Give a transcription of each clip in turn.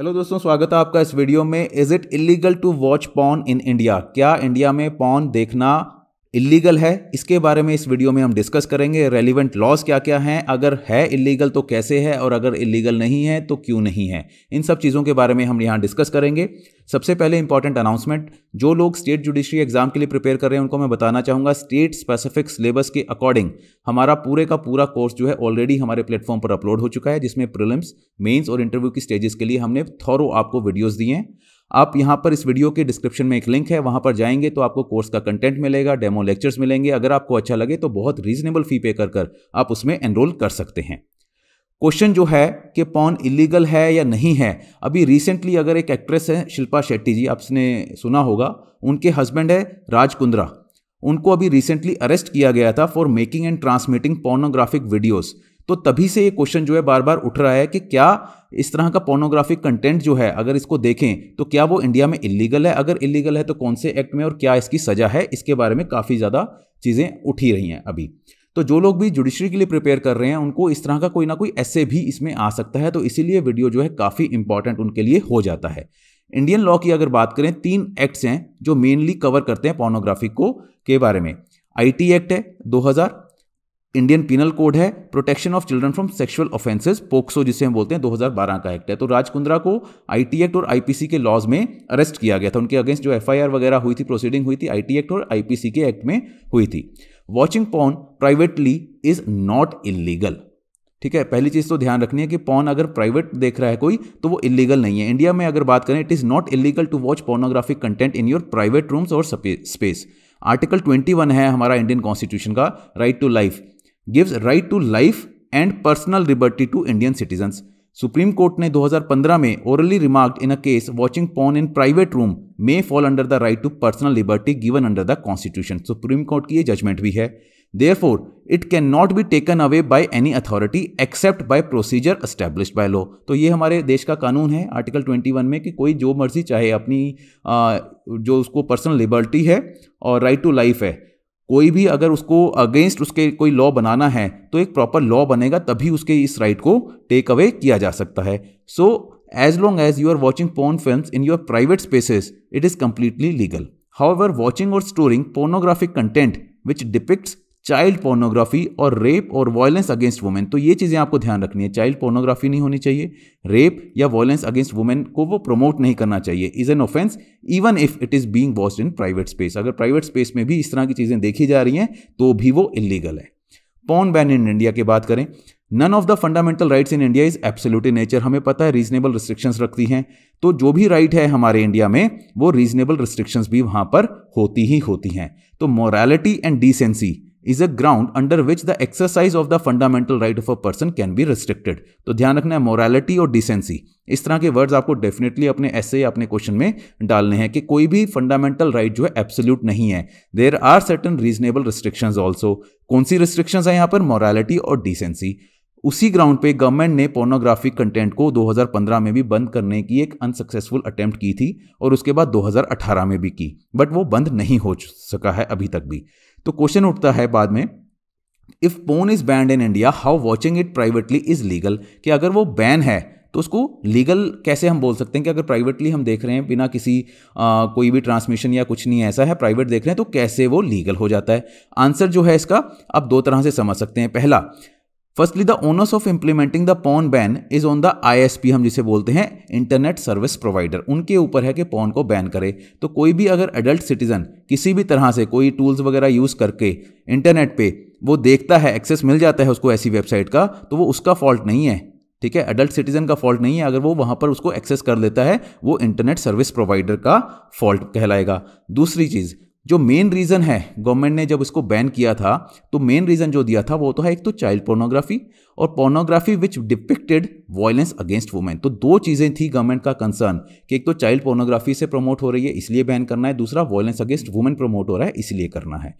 hello दोस्तों स्वागत है आपका इस वीडियो में is it illegal to watch porn in India क्या इंडिया में पॉन देखना इलीगल है इसके बारे में इस वीडियो में हम डिस्कस करेंगे रेलिवेंट लॉज क्या क्या हैं अगर है इलीगल तो कैसे है और अगर इलीगल नहीं है तो क्यों नहीं है इन सब चीज़ों के बारे में हम यहाँ डिस्कस करेंगे सबसे पहले इंपॉर्टेंट अनाउंसमेंट जो लोग स्टेट जुडिशरी एग्जाम के लिए प्रिपेयर कर रहे हैं उनको मैं बताना चाहूँगा स्टेट स्पेसिफिक सिलेबस के अकॉर्डिंग हमारा पूरे का पूरा कोर्स जो है ऑलरेडी हमारे प्लेटफॉर्म पर अपलोड हो चुका है जिसमें प्रिलिम्स मेंस और इंटरव्यू की स्टेजेस के लिए हमने थॉरो आपको वीडियोज़ दिए हैं आप यहाँ पर इस वीडियो के डिस्क्रिप्शन में एक लिंक है वहाँ पर जाएंगे तो आपको कोर्स का कंटेंट मिलेगा डेमो लेक्चर्स मिलेंगे अगर आपको अच्छा लगे तो बहुत रीजनेबल फी पे कर कर आप उसमें एनरोल कर सकते हैं क्वेश्चन जो है कि पॉन इलीगल है या नहीं है अभी रिसेंटली अगर एक एक्ट्रेस है शिल्पा शेट्टी जी आपने सुना होगा उनके हस्बैंड है राज कुंद्रा उनको अभी रिसेंटली अरेस्ट किया गया था for making and transmitting pornographic videos तो तभी से ये क्वेश्चन जो है बार बार उठ रहा है कि क्या इस तरह का पोर्नोग्राफिक कंटेंट जो है अगर इसको देखें तो क्या वो इंडिया में इलीगल है अगर इलीगल है तो कौन से एक्ट में और क्या इसकी सज़ा है इसके बारे में काफ़ी ज़्यादा चीज़ें उठी रही हैं अभी तो जो लोग भी जुडिशरी के लिए प्रिपेयर कर रहे हैं उनको इस तरह का कोई ना कोई ऐसे भी इसमें आ सकता है तो इसीलिए वीडियो जो है काफ़ी इंपॉर्टेंट उनके लिए हो जाता है इंडियन लॉ की अगर बात करें तीन एक्ट्स हैं जो मेनली कवर करते हैं पोर्नोग्राफी को के बारे में आईटी एक्ट है इंडियन पिनल कोड है protection of children from sexual offences POCSO जिसे हम बोलते हैं 2012 का एक्ट है तो राजकुंद्रा को आईटी एक्ट और आईपीसी के लॉज में अरेस्ट किया गया था उनके अगेंस्ट जो एफआईआर वगैरह हुई थी प्रोसीडिंग हुई थी आईटी एक्ट और आईपीसी के एक्ट में हुई थी watching porn privately is not illegal ठीक है पहली चीज तो ध्यान रखनी है कि पॉन अगर प्राइवेट देख रहा है कोई तो वो इलीगल नहीं है इंडिया में अगर बात करें it is not illegal to watch pornographic content in your private rooms और स्पेस आर्टिकल 21 है हमारा इंडियन कॉन्स्टिट्यूशन का right to life gives right to life and personal liberty to Indian citizens Supreme Court ने 2015 में orally remarked in a case watching porn in private room may fall under the right to personal liberty given under the constitution Supreme Court की ये judgement भी है therefore it can not be taken away by any authority except by procedure establish by law तो ये हमारे देश का कानून है आर्टिकल 21 में कि कोई जो मर्जी चाहे अपनी आ, जो उसको पर्सनल लिबर्टी है और राइट टू लाइफ है कोई भी अगर उसको अगेंस्ट उसके कोई लॉ बनाना है तो एक प्रॉपर लॉ बनेगा तभी उसके इस राइट को टेक अवे किया जा सकता है so as long as you are watching porn film in your private spaces it is completely legal however watching और storing pornographic content which depict child pornography और रेप और violence against women तो ये चीज़ें आपको ध्यान रखनी है चाइल्ड पोर्नोग्राफी नहीं होनी चाहिए रेप या वॉयलेंस अगेंस्ट वुमेन को वो प्रमोट नहीं करना चाहिए is an offence even if it is being watched in private space अगर प्राइवेट स्पेस में भी इस तरह की चीज़ें देखी जा रही हैं तो भी वो इलीगल है पॉन बैन इन इंडिया की बात करें none of the fundamental rights in India is absolute in nature हमें पता है रीजनेबल रिस्ट्रिक्शंस रखती हैं तो जो भी राइट है हमारे इंडिया में वो रीजनेबल रिस्ट्रिक्शंस भी वहाँ पर होती ही होती हैं तो morality and decency is a ground under which the exercise of the fundamental right of a person can be restricted तो ध्यान रखना है मोरालिटी और डिसेंसी इस तरह के वर्ड्स आपको डेफिनेटली अपने ऐसे या अपने क्वेश्चन में डालने हैं कि कोई भी फंडामेंटल राइट right जो है एब्सोल्यूट नहीं है there are certain reasonable restriction also कौन सी रिस्ट्रिक्शंस है यहाँ पर मोरालिटी और डिसेंसी उसी ग्राउंड पे गवर्नमेंट ने पोर्नोग्राफिक कंटेंट को 2015 में भी बंद करने की एक अनसक्सेसफुल अटेम्प्ट की थी और उसके बाद 2018 में भी की बट वो बंद नहीं हो सका है अभी तक भी तो क्वेश्चन उठता है बाद में if porn is banned in India how watching it privately is legal कि अगर वो बैन है तो उसको लीगल कैसे हम बोल सकते हैं कि अगर प्राइवेटली हम देख रहे हैं बिना किसी आ, कोई भी ट्रांसमिशन या कुछ नहीं ऐसा है प्राइवेट देख रहे हैं तो कैसे वो लीगल हो जाता है आंसर जो है इसका आप दो तरह से समझ सकते हैं पहला firstly the onus of implementing the porn ban is on the ISP हम जिसे बोलते हैं इंटरनेट सर्विस प्रोवाइडर उनके ऊपर है कि पॉन को बैन करे तो कोई भी अगर एडल्ट सिटीजन किसी भी तरह से कोई टूल्स वगैरह यूज़ करके इंटरनेट पे वो देखता है एक्सेस मिल जाता है उसको ऐसी वेबसाइट का तो वो उसका फॉल्ट नहीं है ठीक है अडल्ट सिटीजन का फॉल्ट नहीं है अगर वो वहां पर उसको एक्सेस कर लेता है वो इंटरनेट सर्विस प्रोवाइडर का फॉल्ट कहलाएगा दूसरी चीज जो मेन रीज़न है गवर्नमेंट ने जब इसको बैन किया था तो मेन रीज़न जो दिया था वो तो है एक तो चाइल्ड पोर्नोग्राफी और pornography which depicted violence against women तो दो चीज़ें थी गवर्नमेंट का कंसर्न कि एक तो चाइल्ड पोर्नोग्राफी से प्रमोट हो रही है इसलिए बैन करना है दूसरा वॉयलेंस अगेंस्ट वुमेन प्रमोट हो रहा है इसलिए करना है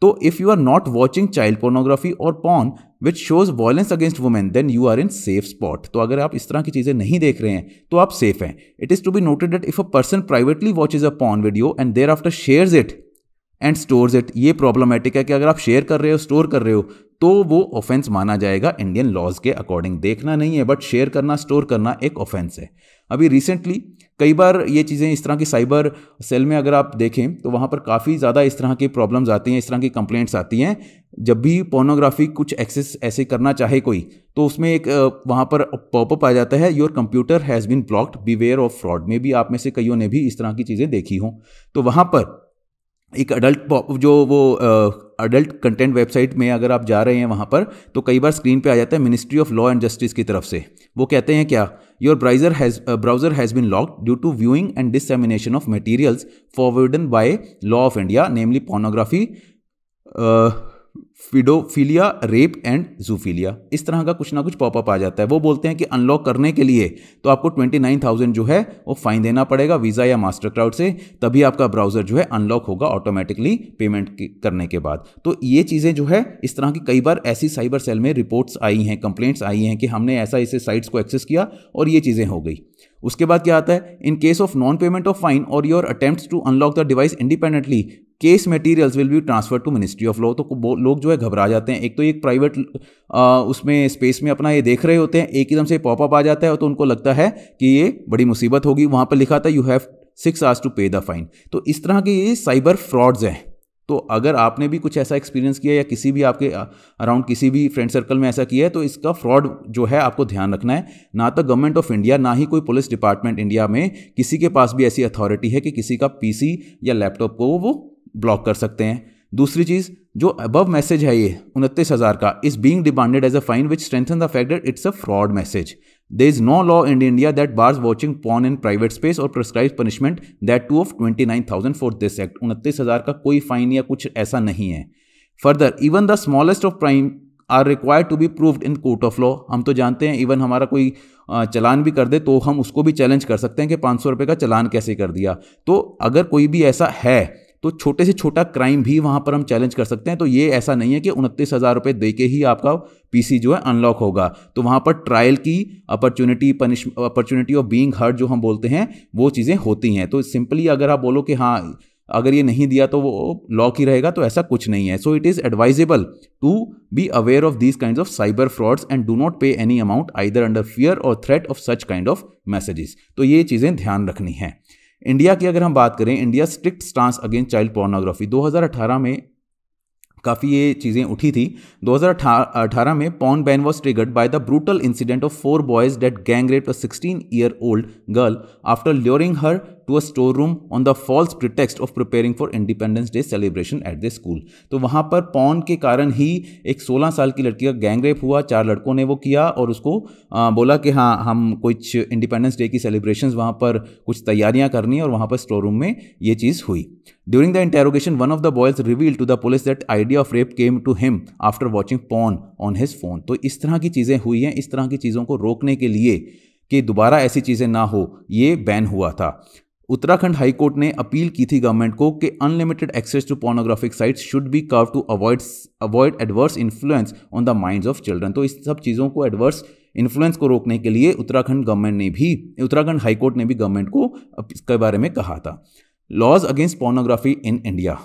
तो if you are not watching child pornography और porn which shows violence against women then you are in safe spot तो अगर आप इस तरह की चीज़ें नहीं देख रहे हैं तो आप सेफ हैं it is to be noted that if a person privately watches a porn video and thereafter shares it and stores it ये प्रॉब्लमेटिक है कि अगर आप शेयर कर रहे हो स्टोर कर रहे हो तो वो ऑफेंस माना जाएगा इंडियन लॉज के अकॉर्डिंग देखना नहीं है बट शेयर करना स्टोर करना एक ऑफेंस है अभी रिसेंटली कई बार ये चीज़ें इस तरह की साइबर सेल में अगर आप देखें तो वहाँ पर काफ़ी ज़्यादा इस तरह की प्रॉब्लम्स आती हैं इस तरह की कंप्लेंट्स आती हैं जब भी पोर्नोग्राफी कुछ एक्सेस ऐसे करना चाहे कोई तो उसमें एक वहाँ पर पॉपअप आ जाता है your computer has been blocked beware of fraud में भी आप में से कईयों ने भी इस तरह की चीज़ें देखी हों तो वहाँ पर एक अडल्ट जो वो अडल्ट कंटेंट वेबसाइट में अगर आप जा रहे हैं वहाँ पर तो कई बार स्क्रीन पे आ जाता है ministry of law and justice की तरफ से वो कहते हैं क्या your browser has browser has been locked due to viewing and dissemination of materials forbidden by law of India namely pornography paedophilia rape and zoophilia इस तरह का कुछ ना कुछ पॉपअप आ जाता है वो बोलते हैं कि अनलॉक करने के लिए तो आपको ट्वेंटी नाइन थाउजेंड जो है वो फाइन देना पड़ेगा वीज़ा या मास्टर क्राउड से तभी आपका ब्राउज़र जो है अनलॉक होगा ऑटोमेटिकली पेमेंट करने के बाद तो ये चीज़ें जो है इस तरह की कई बार ऐसी साइबर सेल में रिपोर्ट्स आई हैं कंप्लेंट्स आई हैं कि हमने ऐसा ऐसे साइट्स को एक्सेस किया और ये चीज़ें हो गई उसके बाद क्या आता है in case of non payment of fine और your attempt to unlock the device independently case materials will be transfer to ministry of law तो लोग जो है घबरा जाते हैं एक तो एक प्राइवेट उसमें स्पेस में अपना ये देख रहे होते हैं एक एकदम से पॉपअप आ जाता है तो उनको लगता है कि ये बड़ी मुसीबत होगी वहाँ पर लिखा था you have six hours to pay the fine तो इस तरह के ये साइबर फ्रॉड्स हैं तो अगर आपने भी कुछ ऐसा एक्सपीरियंस किया या किसी भी आपके अराउंड किसी भी फ्रेंड सर्कल में ऐसा किया है तो इसका फ्रॉड जो है आपको ध्यान रखना है ना तो गवर्नमेंट ऑफ इंडिया ना ही कोई पुलिस डिपार्टमेंट इंडिया में किसी के पास भी ऐसी अथॉरिटी है कि किसी का पीसी या लैपटॉप को वो ब्लॉक कर सकते हैं दूसरी चीज़ जो अबव मैसेज है ये उनतीस हज़ार का is being demanded as a fine which strengthen the factor it's a fraud message there is no law in India that bars watching porn in private space और prescribe punishment that too of twenty nine thousand for this act उनतीस हज़ार का कोई fine या कुछ ऐसा नहीं है further even the smallest of crime are required to be proved in court of law हम तो जानते हैं इवन हमारा कोई चलान भी कर दे तो हम उसको भी चैलेंज कर सकते हैं कि पाँच सौ रुपये का चलान कैसे कर दिया तो अगर कोई भी ऐसा है तो छोटे से छोटा क्राइम भी वहाँ पर हम चैलेंज कर सकते हैं तो ये ऐसा नहीं है कि उनतीस हज़ार रुपये दे के ही आपका पीसी जो है अनलॉक होगा तो वहाँ पर ट्रायल की opportunity punish opportunity of being heard जो हम बोलते हैं वो चीज़ें होती हैं तो सिंपली अगर आप बोलो कि हाँ अगर ये नहीं दिया तो वो लॉक ही रहेगा तो ऐसा कुछ नहीं है so it is advisable to be aware of these kind of cyber frauds and do not pay any amount either under fear और threat of such kind of messages तो ये चीज़ें ध्यान रखनी है इंडिया की अगर हम बात करें India strict stance against child pornography 2018 में काफ़ी ये चीज़ें उठी थी 2018 में porn ban was triggered by the brutal incident of four boys that gang rape a sixteen year old girl after luring her to a store room on the false pretext of preparing for Independence Day celebration at the school तो वहाँ पर pawn के कारण ही एक 16 साल की लड़की का गैंग रेप हुआ चार लड़कों ने वो किया और उसको आ, बोला कि हाँ हम कुछ इंडिपेंडेंस डे की सेलिब्रेशन वहाँ पर कुछ तैयारियाँ करनी और वहाँ पर स्टोर रूम में ये चीज़ हुई during the interrogation one of the boys reveal to the police that idea of rape came to him after watching porn on his phone तो इस तरह की चीज़ें हुई हैं इस तरह की चीज़ों को रोकने के लिए कि दोबारा ऐसी चीज़ें ना हो ये बैन हुआ था उत्तराखंड हाईकोर्ट ने अपील की थी गवर्नमेंट को कि unlimited access to pornographic sites should be कव to avoid avoid adverse influence on the minds of children तो इस सब चीज़ों को एडवर्स इन्फ्लुएंस को रोकने के लिए उत्तराखंड गवर्नमेंट ने भी उत्तराखंड हाईकोर्ट ने भी गवर्नमेंट को इसके बारे में कहा था laws against pornography in India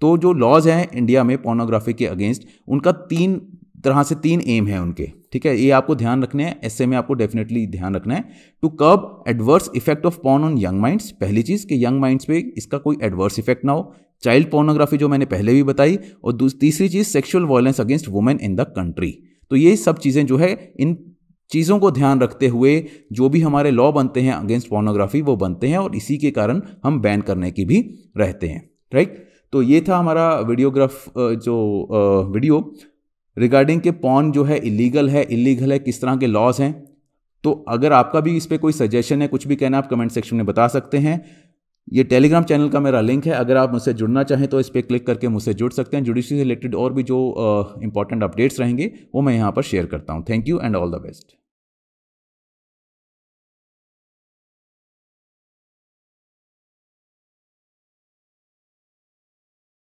तो जो लॉज हैं इंडिया में पोर्नोग्राफी के अगेंस्ट उनका तीन तरह से तीन एम है उनके ठीक है ये आपको ध्यान रखने हैं ऐसे में आपको डेफिनेटली ध्यान रखना है to curb adverse effect of porn on young minds पहली चीज़ कि यंग माइंड्स पे इसका कोई एडवर्स इफेक्ट ना हो चाइल्ड पोर्नोग्राफी जो मैंने पहले भी बताई और तीसरी चीज़ sexual violence against women in the country तो ये सब चीज़ें जो है इन चीज़ों को ध्यान रखते हुए जो भी हमारे लॉ बनते हैं अगेंस्ट पोर्नोग्राफी वो बनते हैं और इसी के कारण हम बैन करने की भी रहते हैं राइट तो ये था हमारा वीडियोग्राफ जो वीडियो रिगार्डिंग के पॉन जो है इलीगल है इलीगल है किस तरह के लॉज हैं तो अगर आपका भी इस पर कोई सजेशन है कुछ भी कहना आप कमेंट सेक्शन में बता सकते हैं ये टेलीग्राम चैनल का मेरा लिंक है अगर आप मुझसे जुड़ना चाहें तो इस पर क्लिक करके मुझसे जुड़ सकते हैं जुडिशरी से रिलेटेड और भी जो इंपॉर्टेंट अपडेट्स रहेंगे वो मैं यहाँ पर शेयर करता हूँ thank you and all the best